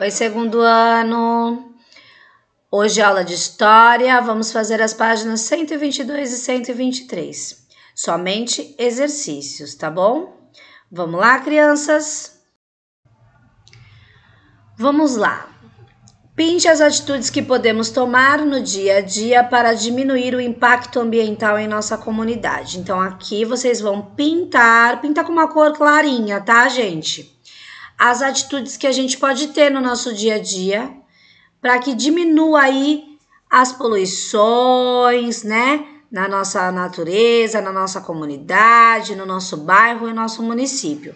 Oi, segundo ano. Hoje aula de história, vamos fazer as páginas 122 e 123. Somente exercícios, tá bom? Vamos lá, crianças? Vamos lá. Pinte as atitudes que podemos tomar no dia a dia para diminuir o impacto ambiental em nossa comunidade. Então, aqui vocês vão pintar, pintar com uma cor clarinha, tá, gente? as atitudes que a gente pode ter no nosso dia a dia para que diminua aí as poluições, né? Na nossa natureza, na nossa comunidade, no nosso bairro e nosso município.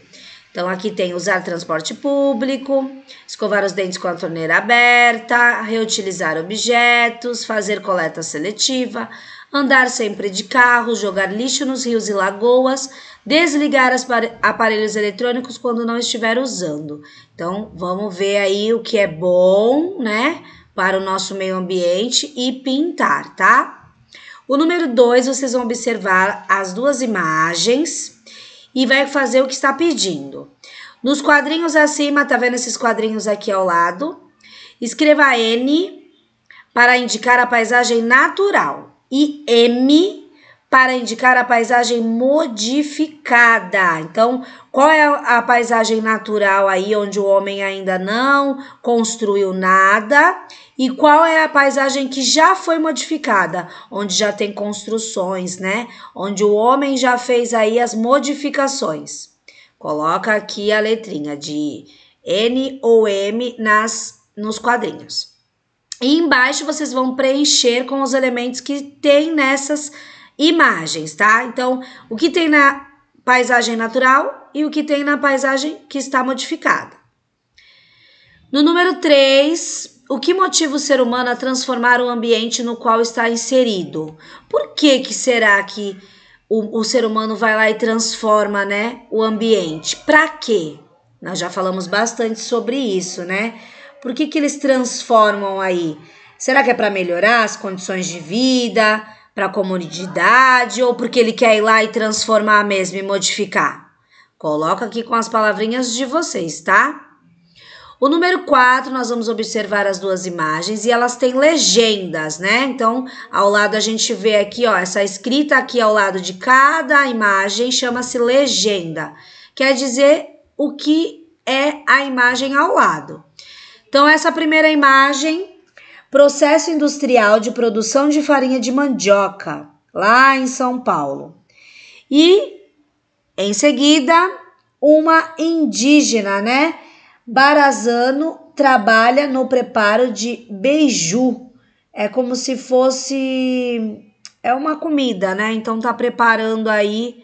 Então, aqui tem usar transporte público, escovar os dentes com a torneira aberta, reutilizar objetos, fazer coleta seletiva, andar sempre de carro, jogar lixo nos rios e lagoas, desligar os aparelhos eletrônicos quando não estiver usando. Então, vamos ver aí o que é bom, né, para o nosso meio ambiente e pintar, tá? O número 2, vocês vão observar as duas imagens e vai fazer o que está pedindo. Nos quadrinhos acima, tá vendo esses quadrinhos aqui ao lado? Escreva N para indicar a paisagem natural e M para indicar a paisagem modificada. Então, qual é a paisagem natural aí onde o homem ainda não construiu nada? E qual é a paisagem que já foi modificada, onde já tem construções, né? Onde o homem já fez aí as modificações. Coloca aqui a letrinha de N ou M nas nos quadrinhos. E embaixo vocês vão preencher com os elementos que tem nessas imagens, tá? Então, o que tem na paisagem natural e o que tem na paisagem que está modificada. No número 3, o que motiva o ser humano a transformar o ambiente no qual está inserido? Por que, que será que o, o ser humano vai lá e transforma né, o ambiente? Para quê? Nós já falamos bastante sobre isso, né? Por que, que eles transformam aí? Será que é para melhorar as condições de vida, para a comunidade, ou porque ele quer ir lá e transformar mesmo e modificar? Coloca aqui com as palavrinhas de vocês, tá? O número 4, nós vamos observar as duas imagens e elas têm legendas, né? Então, ao lado a gente vê aqui, ó, essa escrita aqui ao lado de cada imagem chama-se legenda. Quer dizer o que é a imagem ao lado. Então, essa primeira imagem, processo industrial de produção de farinha de mandioca, lá em São Paulo. E, em seguida, uma indígena, né? Barazano trabalha no preparo de beiju. É como se fosse. É uma comida, né? Então, tá preparando aí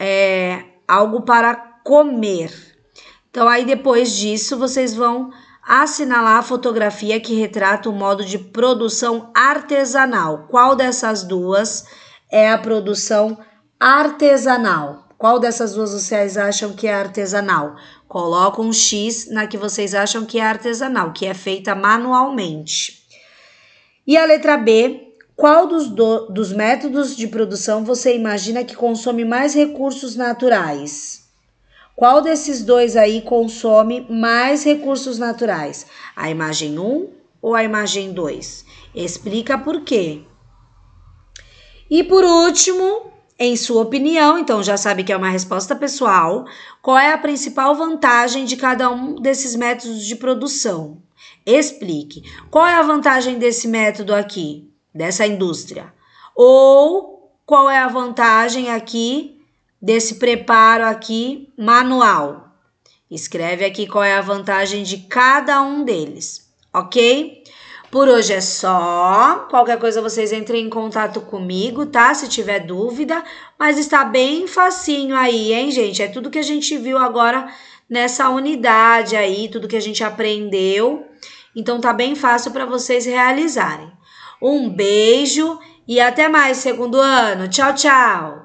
é, algo para comer. Então, aí depois disso, vocês vão assinalar a fotografia que retrata o modo de produção artesanal. Qual dessas duas é a produção artesanal? Qual dessas duas vocês acham que é artesanal? Coloca um X na que vocês acham que é artesanal, que é feita manualmente. E a letra B, qual dos, do, dos métodos de produção você imagina que consome mais recursos naturais? Qual desses dois aí consome mais recursos naturais? A imagem 1 ou a imagem 2? Explica por quê. E por último, em sua opinião, então já sabe que é uma resposta pessoal, qual é a principal vantagem de cada um desses métodos de produção? Explique. Qual é a vantagem desse método aqui, dessa indústria? Ou qual é a vantagem aqui desse preparo aqui manual. Escreve aqui qual é a vantagem de cada um deles, ok? Por hoje é só. Qualquer coisa vocês entrem em contato comigo, tá? Se tiver dúvida, mas está bem facinho aí, hein, gente? É tudo que a gente viu agora nessa unidade aí, tudo que a gente aprendeu. Então tá bem fácil para vocês realizarem. Um beijo e até mais segundo ano. Tchau, tchau.